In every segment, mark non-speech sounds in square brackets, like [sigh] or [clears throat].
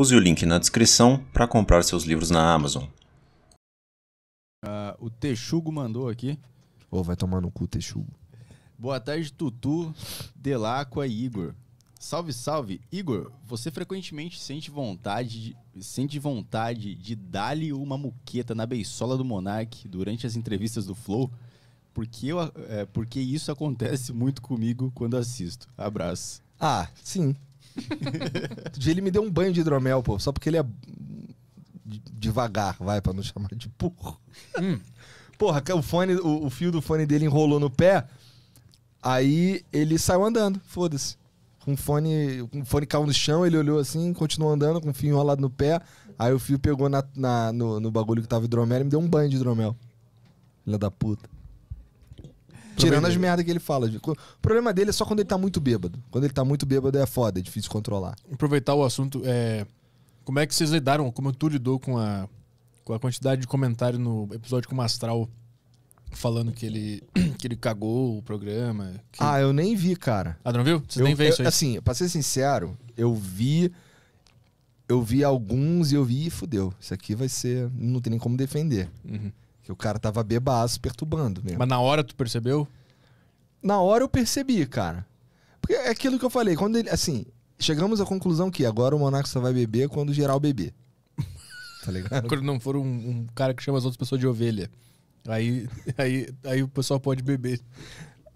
Use o link na descrição para comprar seus livros na Amazon. Uh, o Texugo mandou aqui. Ou oh, vai tomar no cu, Texugo. Boa tarde, Tutu, Delacqua e Igor. Salve, salve. Igor, você frequentemente sente vontade de, sente vontade de dar-lhe uma muqueta na beisola do Monark durante as entrevistas do Flow? Porque, eu, é, porque isso acontece muito comigo quando assisto. Abraço. Ah, sim dia ele me deu um banho de hidromel, pô, só porque ele é devagar, vai, para não chamar de burro. Hum. Porra, o, fone, o, o, fio do fone dele enrolou no pé, aí ele saiu andando, foda-se. Com o fone, com o fone caiu no chão, ele olhou assim, continuou andando com o fio enrolado no pé, aí o fio pegou na, na no, no, bagulho que tava hidromel e me deu um banho de hidromel. Filha da puta. Tirando as merdas que ele fala. O problema dele é só quando ele tá muito bêbado. Quando ele tá muito bêbado é foda, é difícil controlar. Aproveitar o assunto, é... como é que vocês lidaram, como tu lidou com a, com a quantidade de comentário no episódio com o Mastral falando que ele, [clears throat] que ele cagou o programa? Que... Ah, eu nem vi, cara. Ah, não viu? Você eu, nem vê isso aí? Assim, pra ser sincero, eu vi eu vi alguns e eu vi, e fudeu. Isso aqui vai ser. Não tem nem como defender. Uhum. Que o cara tava bebaço, perturbando mesmo. Mas na hora tu percebeu? na hora eu percebi, cara. Porque é aquilo que eu falei, quando ele. Assim, chegamos à conclusão que agora o Monaco só vai beber quando o bebê. [laughs] Tá ligado? quando não for um, um, cara que chama as outras pessoas de ovelha. Aí, [laughs] aí, aí o pessoal pode beber.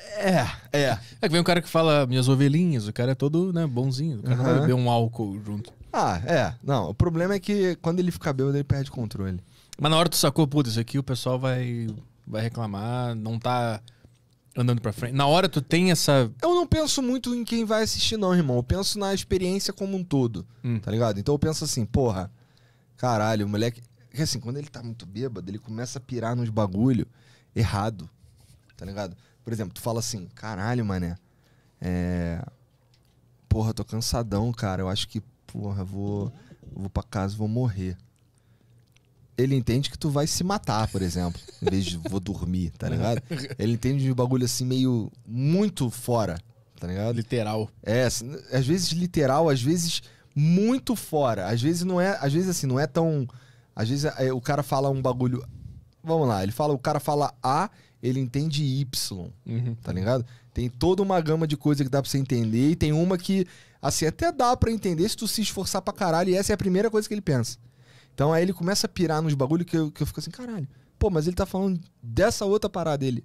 É, é. É que vem um cara que fala minhas ovelhinhas, o cara é todo, né, bonzinho. O cara uhum. vai beber um álcool junto. Ah, é. Não, o problema é que quando ele fica bêbado, ele perde controle. Mas na hora tu sacou, puta, isso aqui o pessoal vai, vai reclamar, não tá andando para frente. Na hora tu tem essa. Eu não penso muito em quem vai assistir, não, irmão. Eu penso na experiência como um todo, hum. tá ligado? Então eu penso assim, porra, caralho, o moleque. Porque assim, quando ele tá muito bêbado, ele começa a pirar nos bagulho errado, tá ligado? Por exemplo, tu fala assim, caralho, mané, é. Porra, tô cansadão, cara. Eu acho que, porra, vou. Eu vou pra casa, vou morrer ele entende que tu vai se matar, por exemplo. em vez de vou dormir, tá ligado? Ele entende de um bagulho assim meio muito fora, tá ligado? Literal. É, às vezes literal, às vezes muito fora. Às vezes não é, às vezes assim, não é tão. Às vezes é, o cara fala um bagulho. Vamos lá, ele fala, o cara fala A, ele entende Y, uhum. tá ligado? Tem toda uma gama de coisa que dá pra você entender e tem uma que, assim, até dá para entender se tu se esforçar pra caralho e essa é a primeira coisa que ele pensa. Então aí ele começa a pirar nos bagulho que eu, que eu fico assim, caralho. Pô, mas ele tá falando dessa outra parada dele.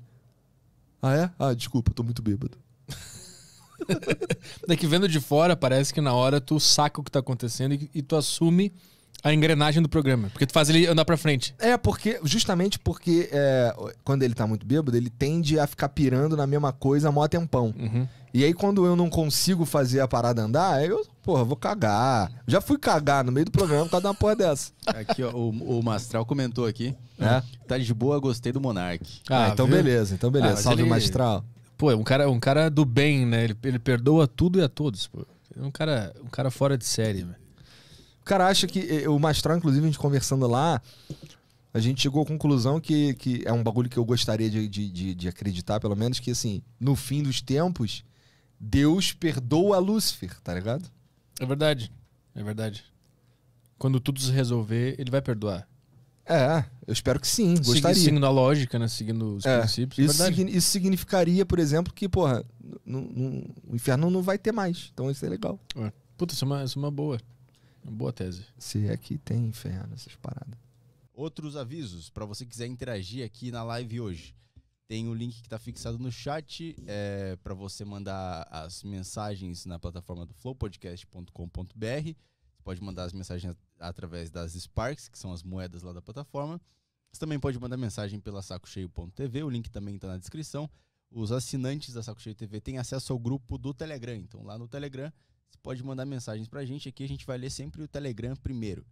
Ah, é? Ah, desculpa, tô muito bêbado. Daqui [laughs] é vendo de fora, parece que na hora tu saca o que tá acontecendo e, e tu assume a engrenagem do programa. Porque tu faz ele andar pra frente. É, porque justamente porque é, quando ele tá muito bêbado, ele tende a ficar pirando na mesma coisa há mó tempão. Uhum. E aí, quando eu não consigo fazer a parada andar, eu, porra, vou cagar. Já fui cagar no meio do programa por causa de uma porra dessa. Aqui, ó, o, o Mastral comentou aqui. É. Tá de boa, gostei do Monark. Ah, ah então viu? beleza, então beleza. Ah, Salve, ele... Mastral. Pô, é um cara, é um cara do bem, né? Ele, ele perdoa tudo e a todos, pô. É um cara, um cara fora de série, velho cara acha que. Eh, o Mastral, inclusive, a gente conversando lá, a gente chegou à conclusão que, que é um bagulho que eu gostaria de, de, de, acreditar, pelo menos, que assim, no fim dos tempos, Deus perdoa Lúcifer, tá ligado? É verdade. É verdade. Quando tudo se resolver, ele vai perdoar. É, eu espero que sim, gostaria. Seguindo a lógica, né? Seguindo os é, princípios. É isso, é signi isso significaria, por exemplo, que, porra, o inferno não vai ter mais. Então isso é legal. É. Puta, isso é uma, isso é uma boa. Boa tese. Se é que tem ferro nessas paradas. Outros avisos, para você quiser interagir aqui na live hoje. Tem o link que está fixado no chat é, para você mandar as mensagens na plataforma do flowpodcast.com.br. Você pode mandar as mensagens através das Sparks, que são as moedas lá da plataforma. Você também pode mandar mensagem pela sacocheio.tv, o link também está na descrição. Os assinantes da Saco Cheio TV têm acesso ao grupo do Telegram. Então, lá no Telegram, você pode mandar mensagens para a gente aqui, a gente vai ler sempre o Telegram primeiro.